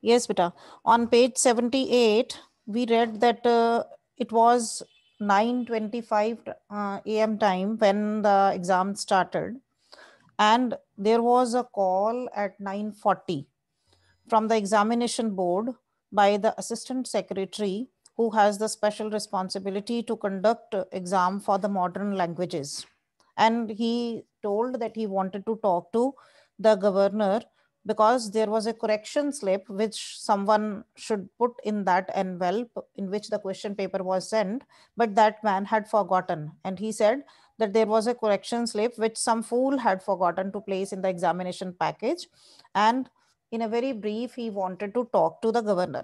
Yes, beta. On page 78, we read that uh, it was 9.25 uh, a.m. time when the exam started. And there was a call at 9.40 from the examination board by the assistant secretary who has the special responsibility to conduct exam for the modern languages. And he told that he wanted to talk to the governor because there was a correction slip which someone should put in that envelope in which the question paper was sent but that man had forgotten and he said that there was a correction slip which some fool had forgotten to place in the examination package and in a very brief he wanted to talk to the governor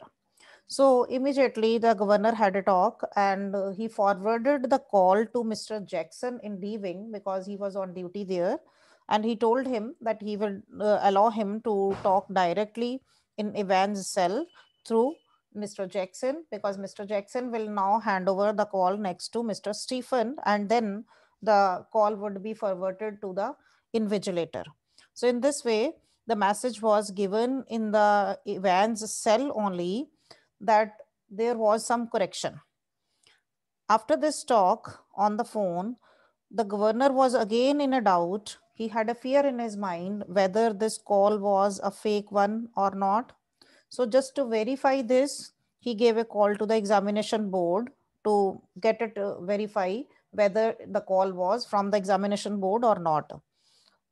so immediately the governor had a talk and he forwarded the call to mr jackson in leaving because he was on duty there and he told him that he will uh, allow him to talk directly in Ivan's cell through Mr. Jackson because Mr. Jackson will now hand over the call next to Mr. Stephen and then the call would be forwarded to the invigilator. So in this way, the message was given in the Ivan's cell only that there was some correction. After this talk on the phone, the governor was again in a doubt he had a fear in his mind whether this call was a fake one or not. So just to verify this, he gave a call to the examination board to get it uh, verify whether the call was from the examination board or not.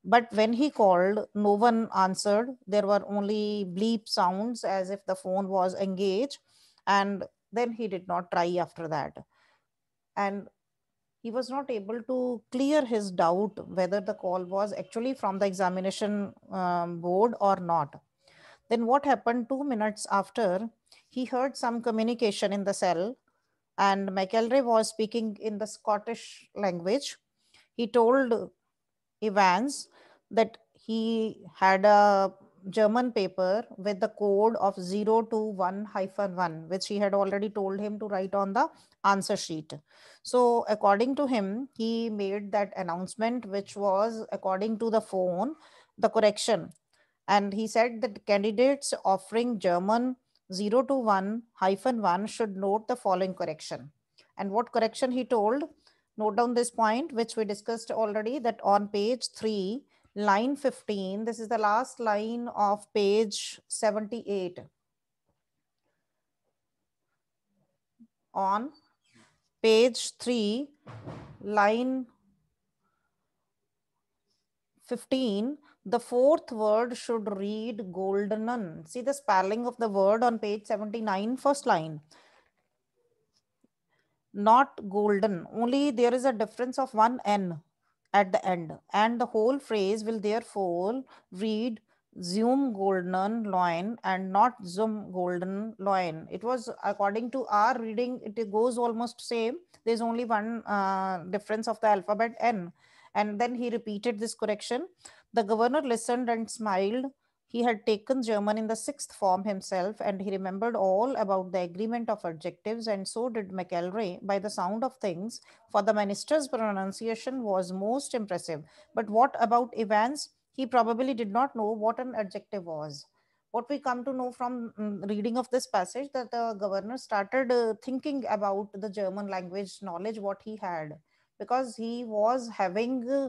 But when he called, no one answered. There were only bleep sounds as if the phone was engaged. And then he did not try after that. And he was not able to clear his doubt whether the call was actually from the examination um, board or not. Then what happened two minutes after, he heard some communication in the cell and McElroy was speaking in the Scottish language. He told Evans that he had a German paper with the code of 021-1, which he had already told him to write on the answer sheet. So according to him, he made that announcement, which was according to the phone, the correction. And he said that candidates offering German 0 to 1 hyphen 1 should note the following correction. And what correction he told? Note down this point, which we discussed already, that on page 3, line 15, this is the last line of page 78. On page 3, line 15, the fourth word should read golden See the spelling of the word on page 79, first line. Not golden, only there is a difference of one N at the end. And the whole phrase will therefore read zoom golden loin and not zoom golden loin. It was according to our reading, it goes almost same. There's only one uh, difference of the alphabet N. And then he repeated this correction. The governor listened and smiled. He had taken German in the sixth form himself and he remembered all about the agreement of adjectives and so did McElroy by the sound of things for the minister's pronunciation was most impressive. But what about Evans? he probably did not know what an adjective was. What we come to know from mm, reading of this passage that the governor started uh, thinking about the German language knowledge, what he had, because he was having uh,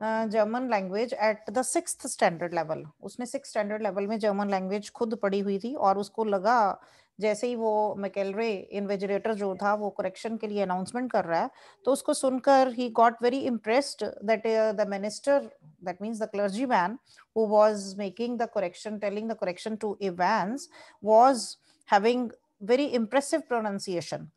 uh language at the sixth standard level. Level sixth standard level level German language language खुद पढ़ी हुई थी usko laga. जैसे ही वो मैकेलरे इन्वेजरेटर जो था वो correction के लिए अनाउंसमेंट कर रहा है तो उसको सुनकर ही got very impressed that the minister that means the clergyman who was making the correction telling the correction to Evans was having very impressive pronunciation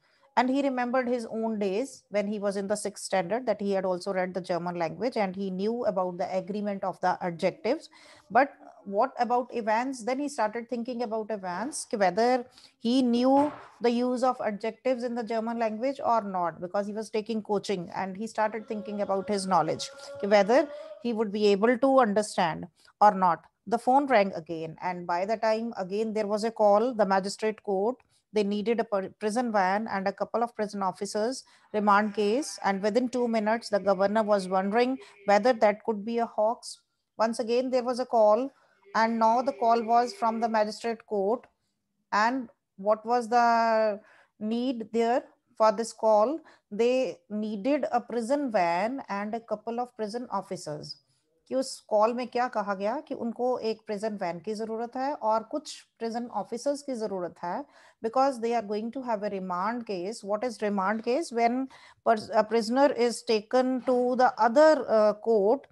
and he remembered his own days when he was in the 6th standard that he had also read the german language and he knew about the agreement of the adjectives but what about events? then he started thinking about events. whether he knew the use of adjectives in the german language or not because he was taking coaching and he started thinking about his knowledge whether he would be able to understand or not the phone rang again and by the time again there was a call the magistrate court they needed a prison van and a couple of prison officers remand case and within 2 minutes the governor was wondering whether that could be a hoax once again there was a call and now the call was from the magistrate court and what was the need there for this call they needed a prison van and a couple of prison officers कि उस call में क्या कहा गया कि उनको एक prison van की ज़रूरत है और कुछ प्रिजन ऑफिसर्स की ज़रूरत है because they are going to have a remand case what is remand case when prisoner is taken to the other court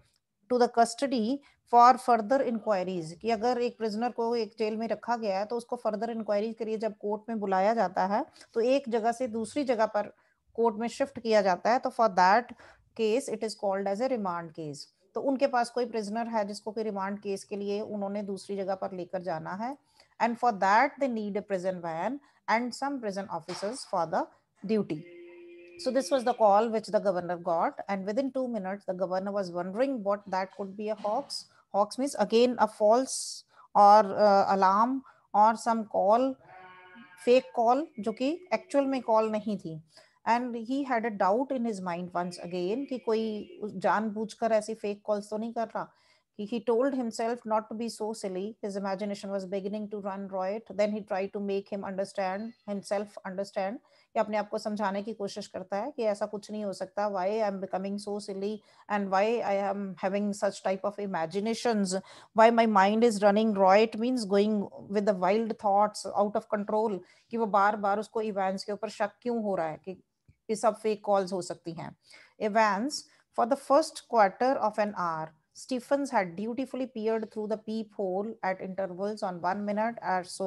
to the custody for further inquiries कि अगर एक प्रिजनर को एक जेल में रखा गया है तो उसको फर्दर इंक्वायरीज के लिए जब कोर्ट में बुलाया जाता है तो एक जगह से दूसरी जगह पर कोर्ट में शिफ्ट किया जाता है तो for that case it is called as a remand case तो उनके पास कोई प्रिजनर है जिसको कि रिमांड केस के लिए उन्होंने दूसरी जगह पर लेकर जाना है and for that they need a prison van and some prison officers for the duty So this was the call which the governor got, and within 2 minutes, the governor was wondering what that could be a hoax hoax means again a false or uh, alarm or some call fake call जो कि actual में call नहीं थी and he had a doubt in his mind once again कि कोई जानबूझकर ऐसी fake calls तो नहीं कर रहा कि he told himself not to be so silly his imagination was beginning to run riot then he try to make him understand himself understand या अपने आप को समझाने की कोशिश करता है कि ऐसा कुछ नहीं हो सकता why I am becoming so silly and why I am having such type of imagination why my mind is running riot means going with the wild thoughts out of control कि वो बार बार उसको इवेंट्स के ऊपर शक क्यों हो रहा है कि ये सब फेक कॉल्स हो सकती हैं events for the first quarter of an hour Stephens had dutifully peered through the peephole at intervals on one minute or so,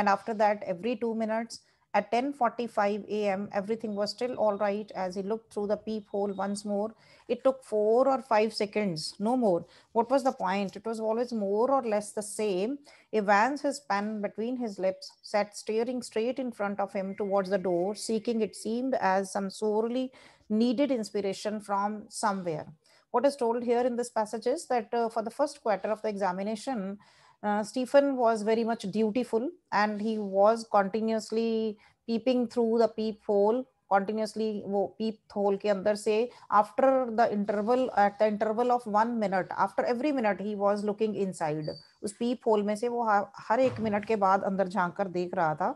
and after that, every two minutes, At 10.45 a.m., everything was still all right as he looked through the peephole once more. It took four or five seconds, no more. What was the point? It was always more or less the same. Evans, his pen between his lips, sat staring straight in front of him towards the door, seeking, it seemed, as some sorely needed inspiration from somewhere. What is told here in this passage is that uh, for the first quarter of the examination, uh, Stephen was very much dutiful and he was continuously peeping through the peep hole continuously wo peep hole ke andar se after the interval at the interval of 1 minute after every minute he was looking inside us peep hole mein se wo har ek minute ke baad andar झांक कर देख रहा था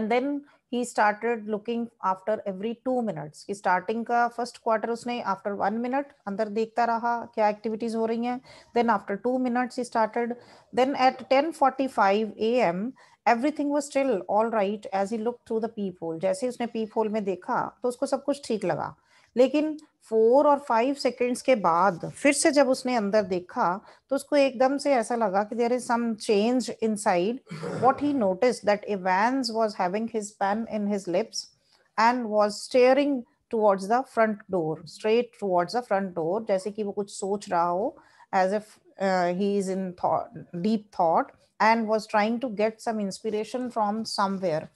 and then he started looking after every two minutes कि starting का first quarter उसने after one minute अंदर देखता रहा क्या एक्टिविटीज हो रही हैं then after two minutes he started then at ten forty five A M everything was still all right as he look through the peephole जैसे उसने पीप होल में देखा तो उसको सब कुछ ठीक लगा लेकिन फोर और फाइव सेकेंड्स के बाद फिर से जब उसने अंदर देखा तो उसको एकदम से ऐसा लगा कि there is some change inside what he notice that Evans was having his pen in his lips and was staring towards the front door straight towards the front door जैसे कि वो कुछ सोच रहा हो as if he is in deep thought and was trying to get some inspiration from somewhere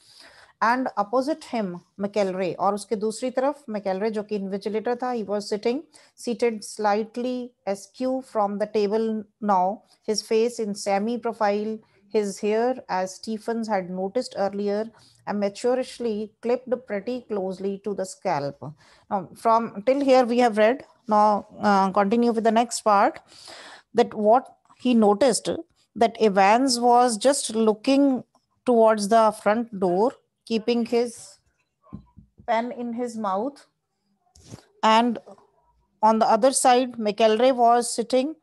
And opposite him, McLeery और उसके दूसरी तरफ मैकेलरे जो कि इन्विजिलेटर था ही was sitting seated slightly askew from the table now his face in semi profile his hair, as Stephens had noticed earlier, amateurishly clipped pretty closely to the scalp. Now, from till here we have read. Now, uh, continue with the next part. That what he noticed that Evans was just looking towards the front door keeping his pen in his mouth. And on the other side, McElroy was sitting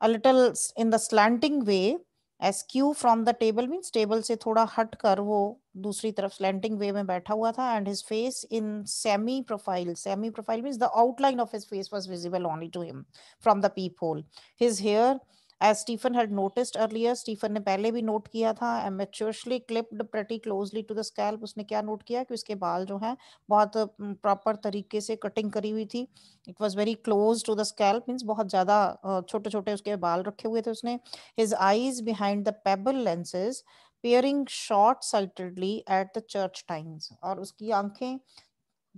a little in the slanting way, askew from the table means table se thoda हट kar wo dusri taraf slanting way mein बैठा हुआ and his face in semi profile. Semi profile means the outline of his face was visible only to him from the peephole. His hair as Stephen had noticed earlier Stephen ने पहले भी note किया था amateurishly clipped pretty closely to the scalp उसने क्या note किया कि उसके बाल जो हैं बहुत प्रॉपर तरीके से कटिंग करी हुई थी it was very close to the scalp means बहुत ज़्यादा छोटे छोटे उसके बाल रखे हुए थे उसने his eyes behind the pebble lenses peering short sightedly at the Church Times और उसकी आंखें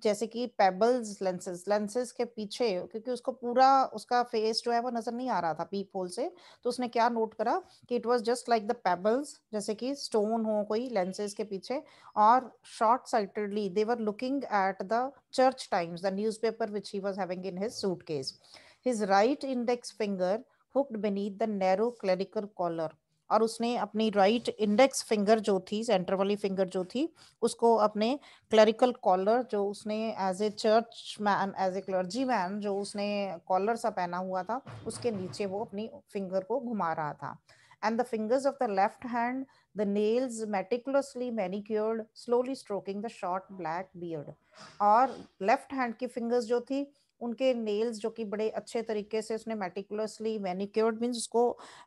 जैसे कि पेबल्स लेंसेज लेंसेज के पीछे क्योंकि उसको पूरा उसका फेस जो है वो नजर नहीं आ रहा था पीप होल से तो उसने क्या नोट करा कि it was just like the pebbles जैसे कि स्टोन हो कोई लेंसेज के पीछे और short sightedly they were looking at the Church Times the newspaper which he was having in his suitcase his right index finger hooked beneath the narrow clerical collar और उसने अपनी राइट इंडेक्स फिंगर जो थी centre वाली finger जो थी उसको अपने क्लरिकल कॉलर जो उसने as a church man as a clergy man जो उसने कॉलर सा पहना हुआ था उसके नीचे वो अपनी फिंगर को घुमा रहा था and the fingers of the left hand the nails meticulously manicured slowly stroking the short black beard और लेफ्ट हैंड की फिंगर्स जो थी उनके नेल्स जो कि बड़े अच्छे तरीके से उसने मेटिकुलसली मैनिक्योर्ड मीन्स उसको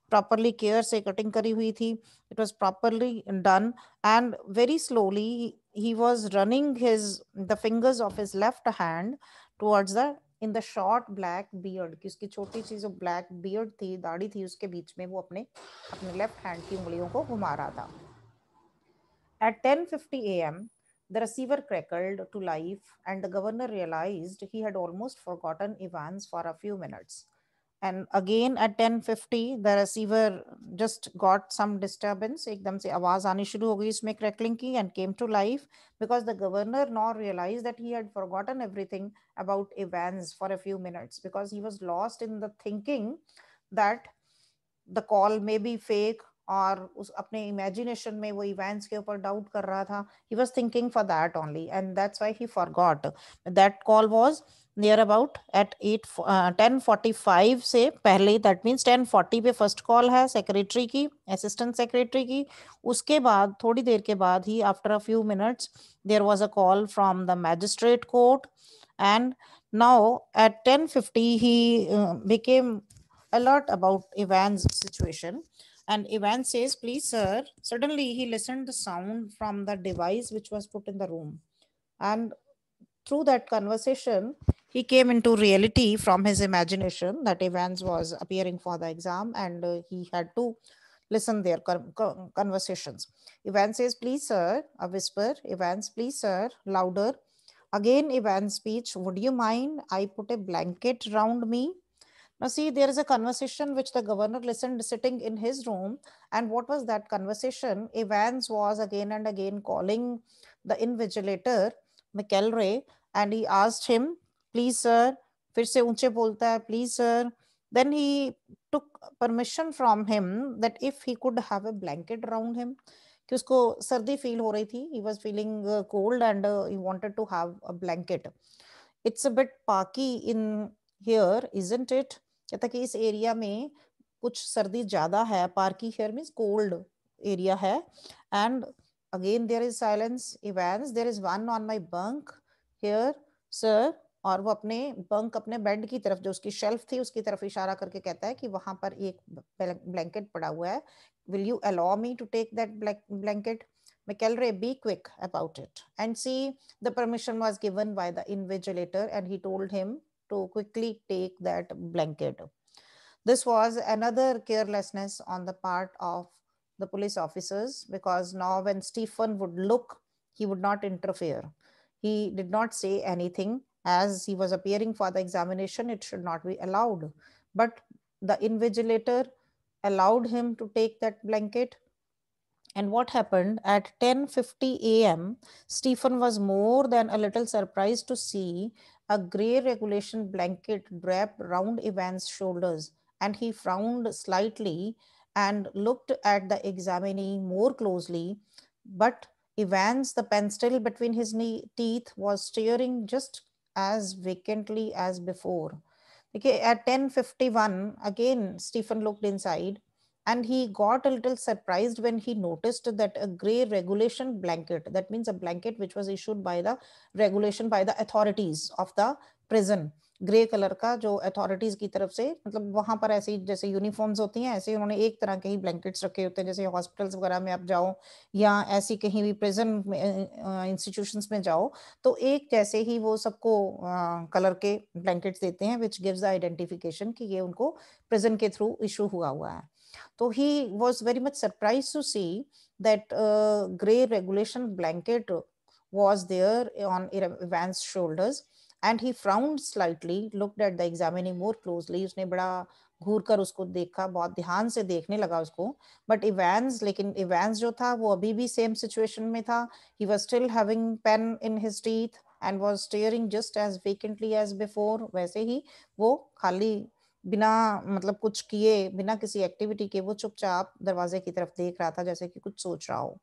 प्रॉपरली केयर से कटिंग करी हुई थी it was properly done and very slowly he was running his the fingers of his left hand towards the in the short black beard की उसकी छोटी सी जो ब्लैक बियर्ड थी दाढ़ी थी उसके बीच में वो अपने अपने लेफ्ट हैंड की उंगलियों को घुमा रहा था at ten fifty A M The receiver crackled to life, and the governor realized he had almost forgotten Evans for a few minutes. And again at 10:50, the receiver just got some disturbance. एकदम से आवाज आनी शुरू हो गई इसमें crackling की and came to life because the governor now realized that he had forgotten everything about Evans for a few minutes because he was lost in the thinking that the call may be fake और उस अपने imagination में वो events के ऊपर doubt कर रहा था he was thinking for that only and that's why he forgot that call was near about at at ten forty five से पहले दैट मीन्स टेन फोर्टी पे फर्स्ट कॉल है सेक्रेटरी की असिस्टेंट सेक्रेटरी की उसके बाद थोड़ी देर के बाद ही after a few minutes there was a call from the magistrate court and now at ten fifty he became alert about events situation And Ivan says, please, sir. Suddenly he listened the sound from the device which was put in the room. And through that conversation, he came into reality from his imagination that Evans was appearing for the exam and uh, he had to listen their conversations. Evans says, please, sir, a whisper. Evans, please, sir, louder. Again, Evans' speech, would you mind I put a blanket round me? Now, see, there is a conversation which the governor listened sitting in his room. And what was that conversation? Evans was again and again calling the invigilator, McElroy, and he asked him, please, sir, फिर से ऊंचे बोलता है then he took permission from him that if he could have a blanket around him कि उसको सर्दी feel हो रही थी he was feeling uh, cold and uh, he wanted to have a blanket it's a bit parky in here isn't it कहता कि इस area में कुछ सर्दी ज्यादा है parky here mean cold area है and again there is silence Evans there is one on my bunk here sir और वो अपने बंक अपने बेड की तरफ जो उसकी शेल्फ थी उसकी तरफ इशारा करके कहता है कि वहां पर एक ब्लैंकेट पड़ा हुआ है will you allow me to take that blanket McElroy, be quick about it. And see, the permission was given by the invigilator and he told him to quickly take that blanket. This was another carelessness on the part of the police officers because now when Stephen would look, he would not interfere. He did not say anything. As he was appearing for the examination, it should not be allowed. But the invigilator allowed him to take that blanket and what happened at 10:50 a.m. Stephen was more than a little surprised to see a grey regulation blanket wrapped round Ivan's shoulders, and he frowned slightly and looked at the examinee more closely. But Ivan's, the pencil between his knee, teeth, was staring just as vacantly as before. Okay, at 10.51, again, Stephen looked inside and he got a little surprised when he noticed that a gray regulation blanket that means a blanket which was issued by the regulation by the authorities of the prison grey colour का जो authorities की तरफ से मतलब वहां पर ऐसे जैसे यूनिफॉर्म्स होती हैं ऐसे उन्होंने एक तरह के ही ब्लैंकेट्स रखे होते हैं जैसे हॉस्पिटल्स वगैरह में आप जाओ या ऐसी कहीं भी प्रिजन इंस्टीट्यूशंस में जाओ तो एक जैसे ही वो सबको कलर के ब्लैंकेट्स देते हैं विच गिव्स आइडेंटिफिकेशन कि ये उनको प्रिजन के थ्रू इशू हुआ हुआ है तो he was very much surprise to see that grey regulation blanket was there on Evans shoulders and he frowned slightly looked at the examinee more closely उसने बड़ा घूर कर उसको देखा बहुत ध्यान से देखने लगा उसको बट इवेंस लेकिन इवेंस जो था वो अभी भी सेम सिचुएशन में था he was still having pain in his teeth and was staring just as vacantly as before वैसे ही वो खाली बिना मतलब कुछ किए बिना किसी एक्टिविटी के वो चुपचाप दरवाजे की तरफ देख रहा था जैसे कि कुछ सोच रहा हो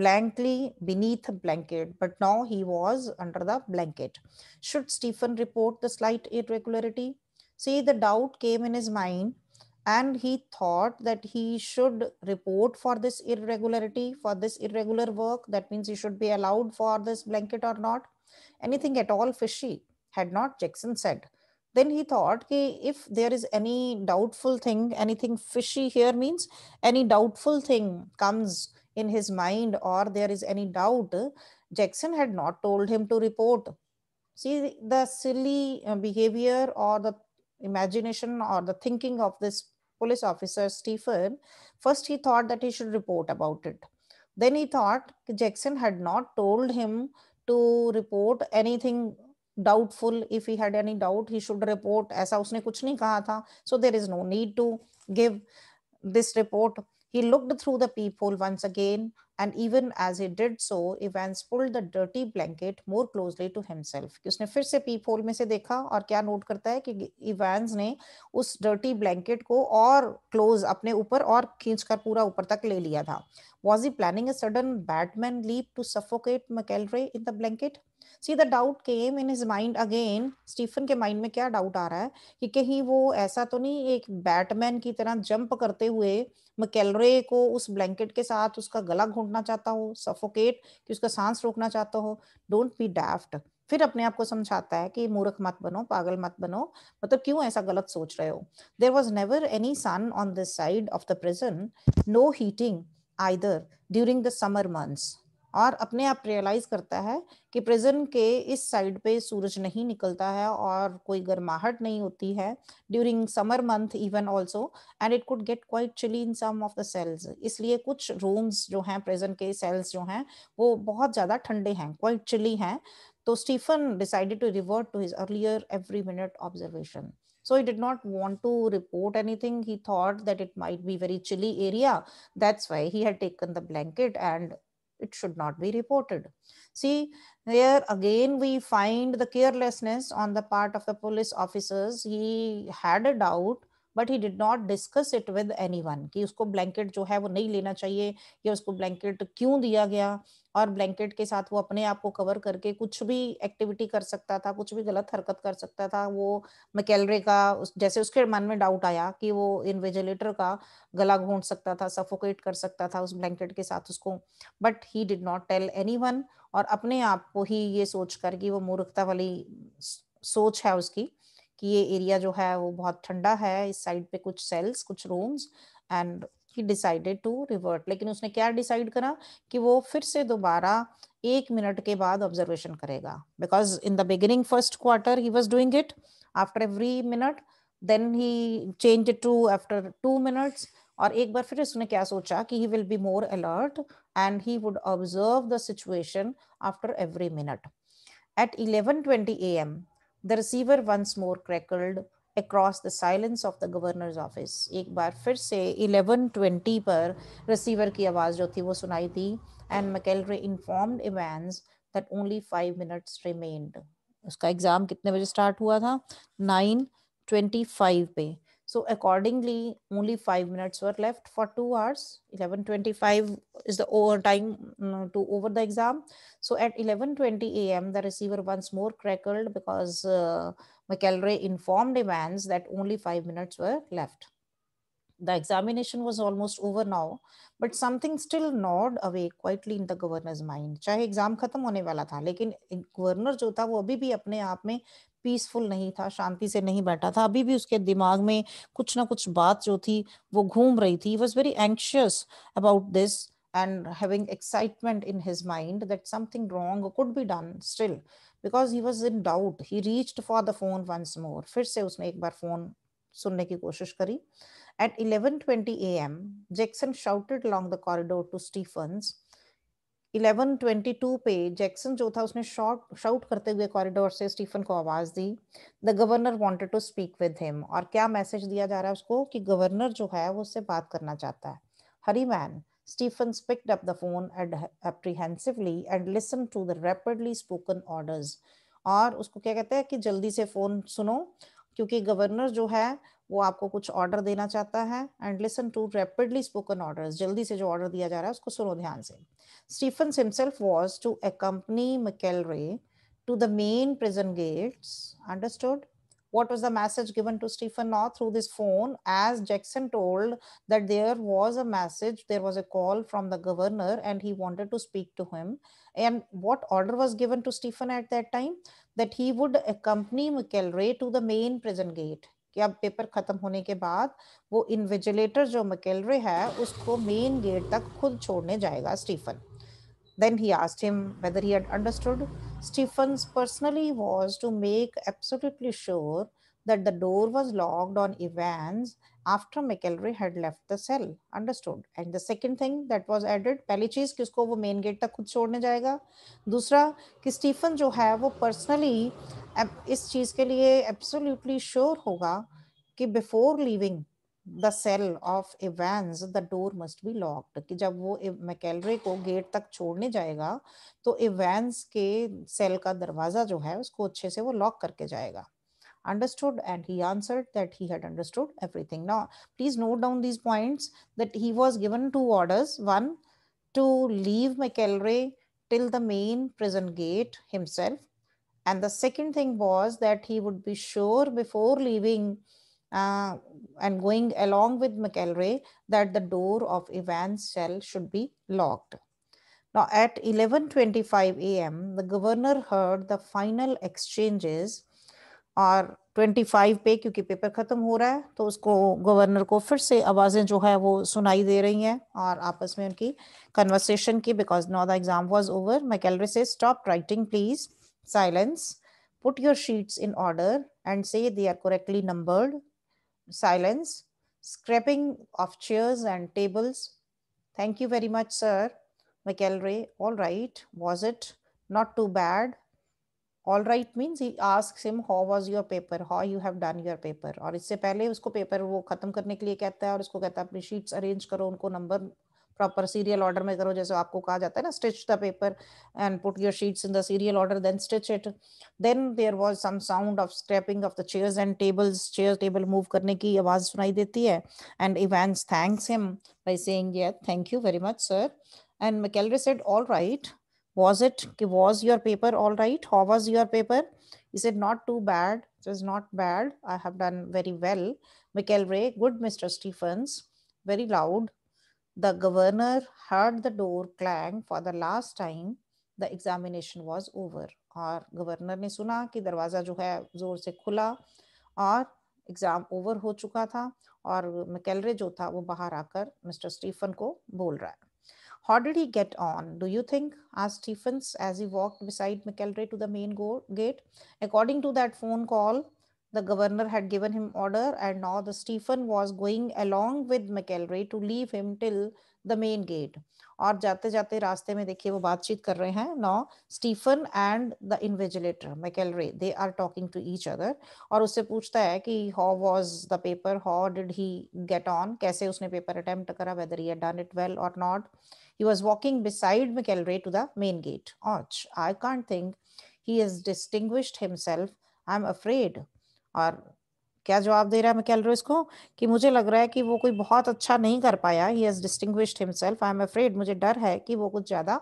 blankly beneath blanket but now he was under the blanket should Stephen report the slight irregularity see the doubt came in is mind and he thought that he should report for this irregularity for this irregular work that means he should be allowed for this blanket और not anything at all fishy had not Jackson said then he thought okay, if there is any doubtful thing anything fishy here means any doubtful thing comes in his mind or there is any doubt jackson had not told him to report see the silly uh, behavior or the imagination or the thinking of this police officer stephen first he thought that he should report about it then he thought jackson had not told him to report anything doubtful if he had any doubt he should report ऐसा उसने कुछ नहीं कहा था so there is no need to give this report he looked through the people once again and even as he did so Evans pulled the dirty blanket more closely to himself कि उसने फिर से पीप में से देखा और क्या note करता है कि इवेंस ने उस डर्टी ब्लैंकेट को और क्लोज अपने ऊपर और खींचकर पूरा ऊपर तक ले लिया था was he planning a sudden batman leap to suffocate McElroy in the blanket see the doubt came in his mind again Stephen के माइंड में क्या डाउट आ रहा है कि कहीं वो ऐसा तो नहीं एक बैटमैन की तरह जंप करते हुए मकेलरे को उस ब्लैंकेट के साथ उसका गला घोंटना चाहता हो सफोकेट कि उसका सांस रोकना चाहता हो डोंट बी डैफ्ट फिर अपने आप को समझाता है कि मूर्ख मत बनो पागल मत बनो मतलब क्यों ऐसा गलत सोच रहे हो there was never any sun on this side of the prison no heating either during the summer months और अपने आप रियलाइज करता है कि प्रिजन के इस साइड पे सूरज नहीं निकलता है और कोई गर्माहट नहीं होती है during summer month even also and it could get quite chilly in some of the cells इसलिए कुछ रूम्स जो हैं प्रिजन के सेल्स जो हैं वो बहुत ज़्यादा ठंडे हैं क्वाइट चिली हैं तो Stephen decided to revert to his earlier every minute observation so he did not want to report anything he thought that it might be very chilly area that's why he had taken the blanket and it should not be reported. See, here again we find the carelessness on the part of the police officers. He had a doubt but he did not discuss it with anyone की उसको blanket जो है वो नहीं लेना चाहिए या उसको ब्लैंकेट क्यों दिया गया और ब्लैंकेट के साथ वो अपने आप को कवर करके कुछ भी एक्टिविटी कर सकता था कुछ भी गलत हरकत कर सकता था वो मैकेलरे का जैसे उसके मन में डाउट आया कि वो इनविजिलेटर का गला घोंट सकता था सफोकेट कर सकता था उस ब्लैंकेट के साथ उसको but he did not tell one और अपने आप को ही ये सोच कर कि वो मूर्खता वाली सोच है उसकी कि ये एरिया जो है वो बहुत ठंडा है इस साइड पे कुछ सेल्स कुछ rooms and he decided to revert लेकिन उसने क्या डिसाइड करा कि वो फिर से दोबारा एक मिनट के बाद ऑब्जर्वेशन करेगा because in the beginning first quarter he was doing it after every minute then he change to after two minutes और एक बार फिर उसने क्या सोचा कि he will be more alert and he would observe the situation after every minute at 11:20 M the receiver once more crackled across the silence of the governor's office एक बार फिर से 11:20 पर रिसीवर की आवाज़ जो थी वो सुनाई थी and McElroy informed Evans that only five minutes remained उसका एग्ज़ाम कितने बजे स्टार्ट हुआ था नाइन ट्वेंटी फाइव पे So accordingly, only five minutes were left for two hours. 11.25 is the overtime mm, to over the exam. So at 11.20 a.m., the receiver once more crackled because uh, McElroy informed Evans that only five minutes were left. The examination was almost over now, but something still gnawed away quietly in the governor's mind. चाहे exam खत्म होने वाला था लेकिन governor जो था वो अभी भी अपने आप में पीसफुल नहीं था शांति से नहीं बैठा था अभी भी उसके दिमाग में कुछ ना कुछ बात जो थी वो घूम रही थी was very anxious about this and having excitement in his mind that something wrong could be done still because he was in doubt he reached for the phone once more फिर से उसने एक बार फोन सुनने की कोशिश करी At 11:20 a.m., Jackson shouted along the corridor to Stephens. 11:22 पे Jackson जो था उसने शॉट शाउट करते हुए कॉरिडोर से स्टीफन को आवाज़ दी the governor wanted to speak with him और क्या मैसेज दिया जा रहा है उसको कि गवर्नर जो है वो उससे बात करना चाहता है hurry man Stephens picked up the phone apprehensively and listened to the rapidly spoken orders. और उसको क्या कहते हैं कि जल्दी से फोन सुनो क्योंकि गवर्नर जो है वो आपको कुछ ऑर्डर देना चाहता है and listen to rapidly spoken order जल्दी से जो ऑर्डर दिया जा रहा है उसको सुनो ध्यान से Stephen himself was to accompany McElroy to the main prison gates understood what was the message given to Stephen North through this phone? As Jackson told that there was a message, there was a call from the governor and he wanted to speak to him. And what order was given to Stephen at that time? That he would accompany McElroy to the main prison gate. कि अब paper ख़त्म होने के बाद वो invigilator जो मकेलरे है उसको मेन गेट तक खुद छोड़ने जाएगा Stephen then he asked him whether he had understood. Stephen's personally was to make absolutely sure that the door was locked on Evans after McElroy had left the cell. Understood. And the second thing that was added, पहली चीज किसको वो main gate तक खुद छोड़ने जाएगा दूसरा कि Stephen जो है वो personally इस चीज़ के लिए absolutely sure होगा कि before leaving. The cell of Evans the door must be locked कि जब वो मैकेलरे को गेट तक छोड़ने जाएगा तो इवेंस के सेल का दरवाजा जो है उसको अच्छे से वो लॉक करके जाएगा understood and he answered that he had understood everything now please note down these points that he was given two orders one to leave mcelroy till the main prison gate himself and the second thing was that he would be sure before leaving uh, and going along with McElroy that the door of Evan's cell should be locked. Now at 11.25 a.m., the governor heard the final exchanges और 25 पे क्योंकि paper ख़त्म हो रहा है तो उसको governor को फिर से आवाज़ें जो है वो सुनाई दे रही हैं और आपस में उनकी कन्वर्सेशन की because no the exam was over McElroy से stop writing please silence put your sheets in order and say they are correctly numbered silence, scraping of chairs and tables. Thank you very much, sir. McElroy, all right, was it? Not too bad. All right means he asks him how was your paper, how you have done your paper. aur isse pehle usko paper wo khatam karne ke liye kehta hai aur usko kehta hai apni sheets arrange karo unko number proper serial order में करो जैसे आपको कहा जाता है ना stitch the paper and put your sheets in the serial order then stitch it then there was some sound of scraping of the chairs and tables chair table move करने की आवाज सुनाई देती है and Evans thanks him by saying yes thank you very much sir and McElroy said all right was it कि was your paper all right how was your paper is it not too bad is not bad I have done very well McElroy good mister Stephens very loud The governor heard the door clang for the last time. The examination was over. और governor ne suna ki darwaza jo hai zor se khula aur exam over ho chuka tha aur McElroy jo tha wo bahar aakar mr stephen ko bol raha hai How did he get on? Do you think? asked Stephens as he walked beside McElroy to the main gate. According to that phone call, the governor had given him order and now the stephen was going along with mckelray to leave him till the main gate Or, jaate jaate raste mein dekhiye wo baat cheet kar rahe now stephen and the invigilator mckelray they are talking to each other aur usse puchta hai ki how was the paper how did he get on kaise usne paper attempt kara whether he had done it well or not he was walking beside mckelray to the main gate och i can't think he has distinguished himself i'm afraid और क्या जवाब दे रहा है मैं इसको कि मुझे लग रहा है कि वो कोई बहुत अच्छा नहीं कर पाया he distinguish himself I am afraid मुझे डर है कि वो कुछ ज्यादा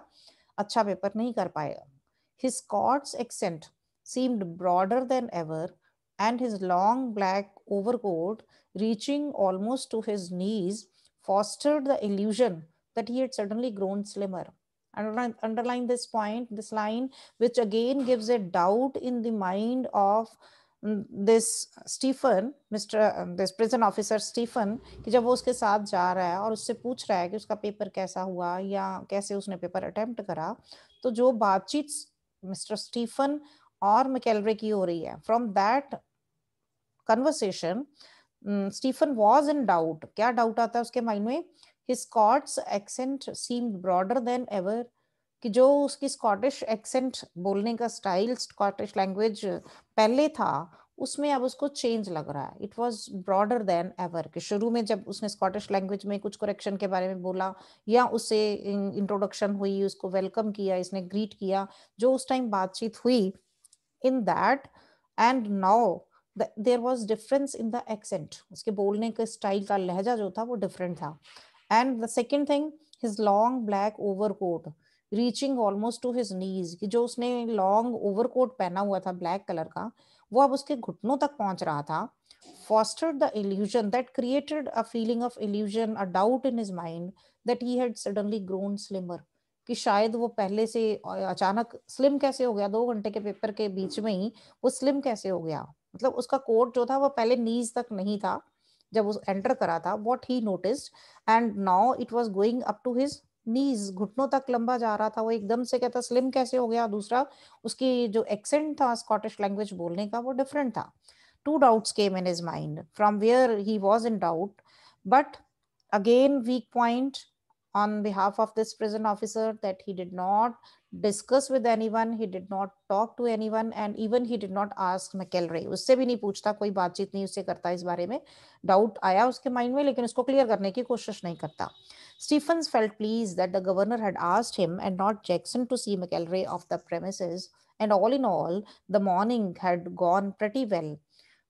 अच्छा पेपर नहीं कर पाएगा his Scots accent seemed broader than ever and his long black overcoat reaching almost to his knees fostered the illusion that he suddenly grown slimmer Underline, underline this point, this line, which again gives a doubt in the mind this Stephen mister this prison officer Stephen कि जब वो उसके साथ जा रहा है और उससे पूछ रहा है कि उसका पेपर कैसा हुआ या कैसे उसने पेपर अटेम्प्ट करा तो जो बातचीत मिस्टर स्टीफन और मैकेलरे की हो रही है from that conversation Stephen was in doubt क्या डाउट आता है उसके माइंड में his Scots accent seemed broader than कि जो उसकी स्कॉटिश एक्सेंट बोलने का स्टाइल स्कॉटिश लैंग्वेज पहले था उसमें अब उसको चेंज लग रहा है it was broader than ever कि शुरू में जब उसने स्कॉटिश लैंग्वेज में कुछ करेक्शन के बारे में बोला या उससे इंट्रोडक्शन हुई उसको वेलकम किया इसने ग्रीट किया जो उस टाइम बातचीत हुई in that and now there was difference in the accent उसके बोलने के स्टाइल का लहजा जो था वो डिफरेंट था and the second thing his long black overcoat reaching almost to his knees कि जो उसने लॉन्ग ओवरकोट पहना हुआ था ब्लैक कलर का वो अब उसके घुटनों तक पहुंच रहा था fostered the illusion that created a feeling of illusion a doubt in his mind that he had suddenly grown slimmer कि शायद वो पहले से अचानक स्लिम कैसे हो गया दो घंटे के पेपर के बीच में ही वो स्लिम कैसे हो गया मतलब उसका कोट जो था वो पहले नीज तक नहीं था जब उस एंटर करा था what he notice and now it was going up to his knees घुटनों तक लंबा जा रहा था वो एकदम से कहता स्लिम कैसे हो गया दूसरा उसकी जो एक्सेंट था स्कॉटिश लैंग्वेज बोलने का वो डिफरेंट था two doubts came in is mind from where he was in doubt but again weak point on behalf of this prison officer that he did not discuss with anyone he did not talk to anyone and even he did not ask mckelray उससे भी नहीं पूछता कोई बातचीत नहीं उससे करता इस बारे में डाउट आया उसके माइंड में लेकिन उसको क्लियर करने की कोशिश नहीं करता Stephens felt please that the governor had asked him and not Jackson to see McElroy off the premises and all in all the morning had gone pretty well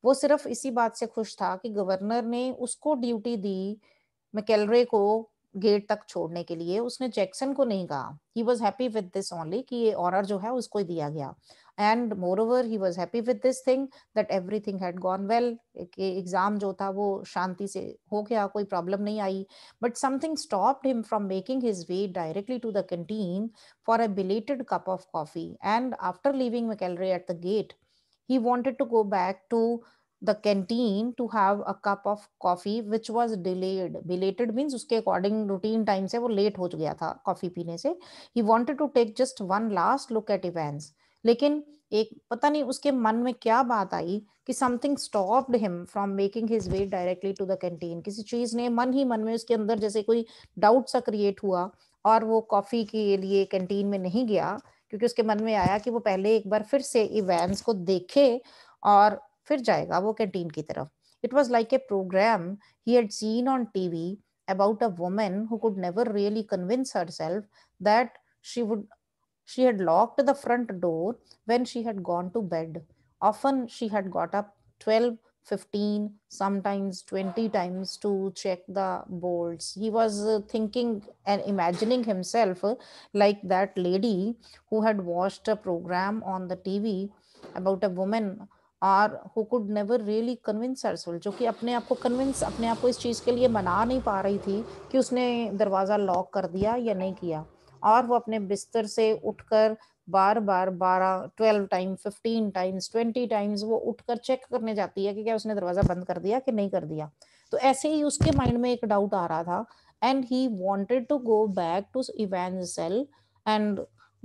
वो सिर्फ इसी बात से खुश था कि गवर्नर ने उसको ड्यूटी दी मकलरे को गेट तक छोड़ने के लिए उसने जैक्सन को नहीं कहा he was happy with this only कि ये ऑनर जो है उसको ही दिया गया and moreover he was happy with this thing that everything had gone well exam जो था वो शांति से हो गया कोई प्रॉब्लम नहीं आई but something stopped him from making his way directly to the canteen for a belated cup of coffee and after leaving Macleary at the gate he wanted to go back to the canteen to have a cup of coffee which was delayed belated means uske according routine time se wo late ho gaya tha coffee peene se he wanted to take just one last look at events lekin ek pata nahi uske मन mein kya baat aayi ki something stopped him from making his way directly to the canteen kisi cheez ne मन hi मन mein uske andar jaise koi doubt sa create hua aur wo coffee ke liye canteen mein nahi gaya kyunki uske मन mein aaya ki wo pehle ek bar fir se events ko dekhe और It was like a program he had seen on TV about a woman who could never really convince herself that she would she had locked the front door when she had gone to bed often she had got up 12 15 sometimes 20 times to check the bolts he was uh, thinking and imagining himself like that lady who had watched a program on the tv about a woman are who could never really convince herself जो कि अपने आप को convince अपने आप को इस चीज़ के लिए मना नहीं पा रही थी कि उसने दरवाज़ा लॉक कर दिया या नहीं किया और वो अपने बिस्तर से उठकर बार बार बारह twelve time fifteen times twenty times वो उठकर चेक करने जाती है कि क्या उसने दरवाज़ा बंद कर दिया कि नहीं कर दिया तो ऐसे ही उसके माइंड में एक डाउट आ रहा था and he wanted to go back to Evans' cell and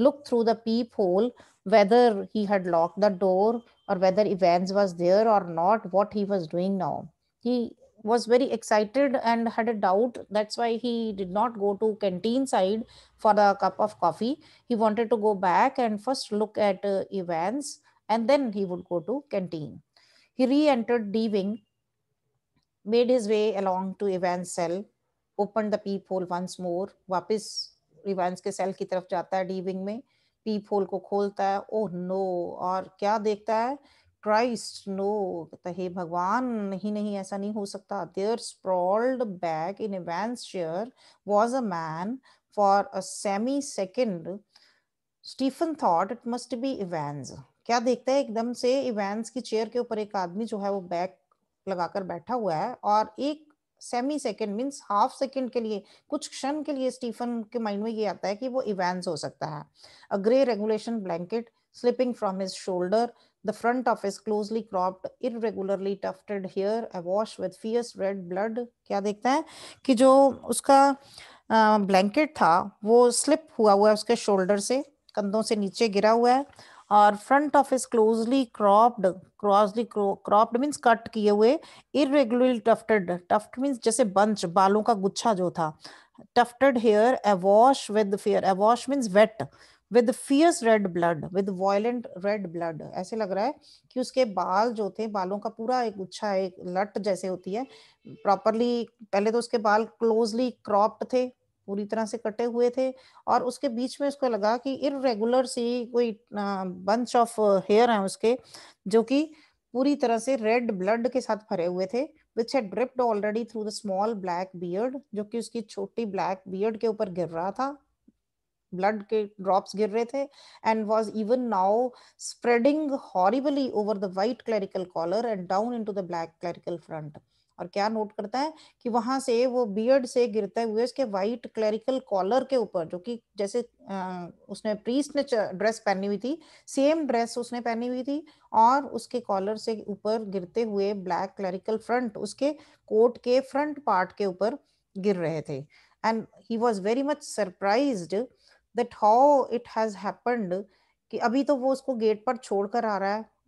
look through the peephole whether he had lock the door or whether Evans was there or not, what he was doing now. He was very excited and had a doubt. That's why he did not go to canteen side for a cup of coffee. He wanted to go back and first look at uh, Evans and then he would go to canteen. He re-entered D wing, made his way along to Evans cell, opened the peephole once more, wapis Evans ke cell की तरफ जाता D wing mein. Peephole को खोलता है oh no और क्या देखता है क्राइस्ट नो कहता हे भगवान नहीं नहीं ऐसा नहीं हो सकता there sprawled back in Evans' chair was a man for a semi second Stephen thought it must be Evans क्या देखता है एकदम से इवेंस की चेयर के ऊपर एक आदमी जो है वो बैक लगाकर बैठा हुआ है और एक semi second means half second के लिए कुछ क्षण के लिए स्टीफन के माइंड में ये आता है कि वो इवेंस हो सकता है a grey regulation blanket slipping from his shoulder the front of his closely cropped irregularly tufted hair a wash with fierce red blood क्या देखते हैं कि जो उसका ब्लैंकेट था वो स्लिप हुआ हुआ है उसके शोल्डर से कंधों से नीचे गिरा हुआ है और front of is closely cropped crossly cropped means cut किए हुए इरेगुलरली टफ्टेड टफ्ट मीन्स जैसे बंच बालों का गुच्छा जो था tufted hair awash with fair awash means wet with fierce red blood with violent red blood ऐसे लग रहा है कि उसके बाल जो थे बालों का पूरा एक गुच्छा एक लट जैसे होती है प्रॉपरली पहले तो उसके बाल क्लोजली क्रॉप्ड थे पूरी तरह से कटे हुए थे और उसके बीच में उसको लगा कि इरेगुलर सी कोई बंच ऑफ हेयर है उसके जो कि पूरी तरह से रेड ब्लड के साथ भरे हुए थे विच है dripped already through the small black beard जो कि उसकी छोटी ब्लैक बियर्ड के ऊपर गिर रहा था ब्लड के ड्रॉप्स गिर रहे थे and was even now spreading horribly over the white clerical collar and down into the black clerical front और क्या नोट करता है कि वहां से वो बियर्ड से गिरते हुए उसके व्हाइट क्लरिकल कॉलर के ऊपर जो कि जैसे उसने प्रीस्ट ने ड्रेस पहनी हुई थी सेम ड्रेस उसने पहनी हुई थी और उसके कॉलर से ऊपर गिरते हुए ब्लैक क्लरिकल फ्रंट उसके कोट के फ्रंट पार्ट के ऊपर गिर रहे थे and he was very much surprise that how it has happened कि अभी तो वो उसको गेट पर छोड़कर आ रहा है